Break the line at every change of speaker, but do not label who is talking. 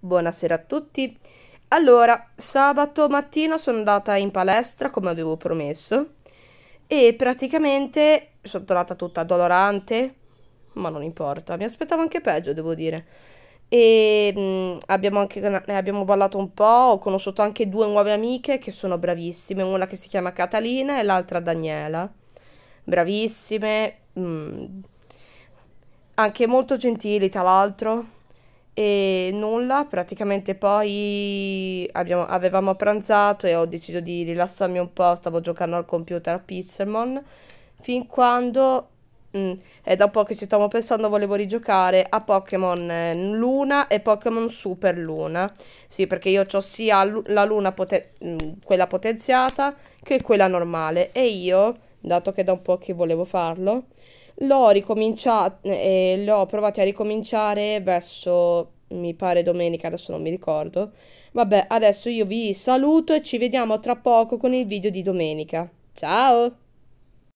Buonasera a tutti. Allora, sabato mattina sono andata in palestra come avevo promesso e praticamente sono tornata tutta dolorante, ma non importa, mi aspettavo anche peggio, devo dire. E mh, mm, abbiamo anche abbiamo ballato un po', ho conosciuto anche due nuove amiche che sono bravissime, una che si chiama Catalina e l'altra Daniela. Bravissime, mh, mm, anche molto gentili tra l'altro e nulla, praticamente poi abbiamo, avevamo pranzato e ho deciso di rilassarmi un po', stavo giocando al computer a Pizzamon, fin quando, mh, mm, e da un po' che ci stavamo pensando, volevo rigiocare a Pokémon eh, Luna e Pokémon Super Luna, sì perché io ho sia la Luna, poten mh, mm, quella potenziata, che quella normale, e io, dato che da un po' che volevo farlo, L'ho ricominciato, e eh, l'ho provato a ricominciare verso, mi pare domenica, adesso non mi ricordo. Vabbè, adesso io vi saluto e ci vediamo tra poco con il video di domenica. Ciao!